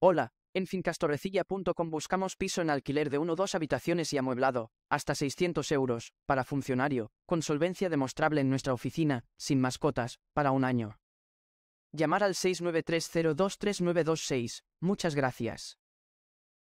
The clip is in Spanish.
Hola, en fincastorrecilla.com buscamos piso en alquiler de 1 o 2 habitaciones y amueblado, hasta 600 euros, para funcionario, con solvencia demostrable en nuestra oficina, sin mascotas, para un año. Llamar al 693023926. Muchas gracias.